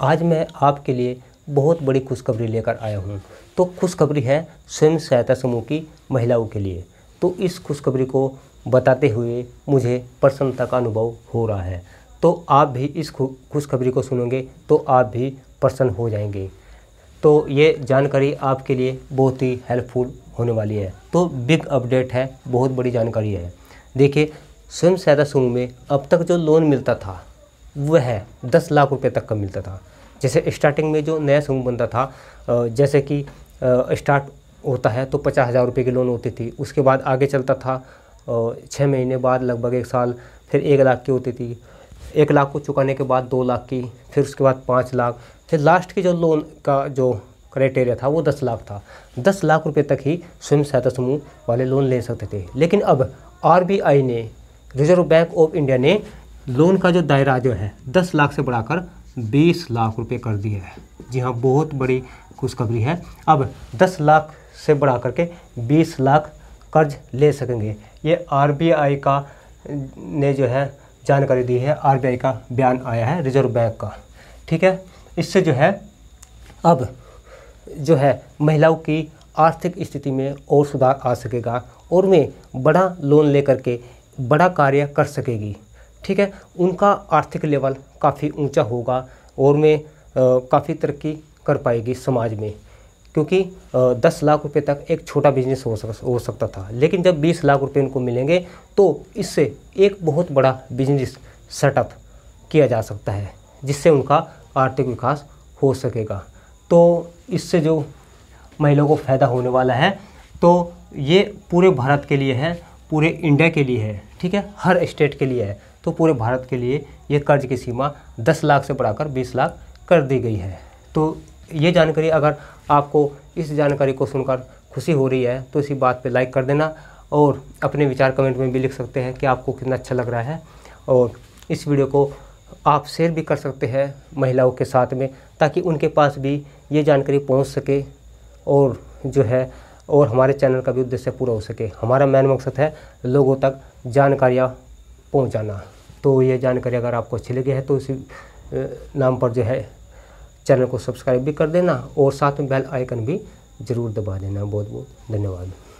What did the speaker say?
आज मैं आपके लिए बहुत बड़ी खुशखबरी लेकर आया हूँ तो खुशखबरी है स्वयं सहायता समूह की महिलाओं के लिए तो इस खुशखबरी को बताते हुए मुझे प्रसन्नता का अनुभव हो रहा है तो आप भी इस खुशखबरी को सुनोगे तो आप भी प्रसन्न हो जाएंगे तो ये जानकारी आपके लिए बहुत ही हेल्पफुल होने वाली है तो बिग अपडेट है बहुत बड़ी जानकारी है देखिए स्वयं सहायता समूह में अब तक जो लोन मिलता था वह दस लाख रुपए तक का मिलता था जैसे स्टार्टिंग में जो नया समूह बनता था जैसे कि स्टार्ट होता है तो पचास हज़ार रुपये की लोन होती थी उसके बाद आगे चलता था छः महीने बाद लगभग एक साल फिर एक लाख की होती थी एक लाख को चुकाने के बाद दो लाख की फिर उसके बाद पाँच लाख फिर लास्ट के जो लोन का जो क्राइटेरिया था वो दस लाख था दस लाख रुपये तक ही स्वयं सहायता समूह वाले लोन ले सकते थे लेकिन अब आर ने रिजर्व बैंक ऑफ इंडिया ने लोन का जो दायरा जो है दस लाख से बढ़ाकर बीस लाख रुपए कर दिया है जी हाँ बहुत बड़ी खुशखबरी है अब दस लाख से बढ़ा करके बीस लाख कर्ज ले सकेंगे ये आरबीआई का ने जो है जानकारी दी है आरबीआई का बयान आया है रिजर्व बैंक का ठीक है इससे जो है अब जो है महिलाओं की आर्थिक स्थिति में और सुधार आ सकेगा और वे बड़ा लोन लेकर के बड़ा कार्य कर सकेगी ठीक है उनका आर्थिक लेवल काफ़ी ऊंचा होगा और वे काफ़ी तरक्की कर पाएगी समाज में क्योंकि दस लाख रुपए तक एक छोटा बिजनेस हो सक हो सकता था लेकिन जब बीस लाख रुपए उनको मिलेंगे तो इससे एक बहुत बड़ा बिजनेस सेटअप किया जा सकता है जिससे उनका आर्थिक विकास हो सकेगा तो इससे जो महिलाओं को फ़ायदा होने वाला है तो ये पूरे भारत के लिए है पूरे इंडिया के लिए है ठीक है हर स्टेट के लिए है तो पूरे भारत के लिए ये कर्ज की सीमा दस लाख से बढ़ाकर बीस लाख कर दी गई है तो ये जानकारी अगर आपको इस जानकारी को सुनकर खुशी हो रही है तो इसी बात पे लाइक कर देना और अपने विचार कमेंट में भी लिख सकते हैं कि आपको कितना अच्छा लग रहा है और इस वीडियो को आप शेयर भी कर सकते हैं महिलाओं के साथ में ताकि उनके पास भी ये जानकारी पहुंच सके और जो है और हमारे चैनल का भी उद्देश्य पूरा हो सके हमारा मेन मकसद है लोगों तक जानकारियाँ पहुंचाना तो ये जानकारी अगर आपको अच्छी लगी है तो इसी नाम पर जो है चैनल को सब्सक्राइब भी कर देना और साथ में बेल आइकन भी ज़रूर दबा देना बहुत बहुत धन्यवाद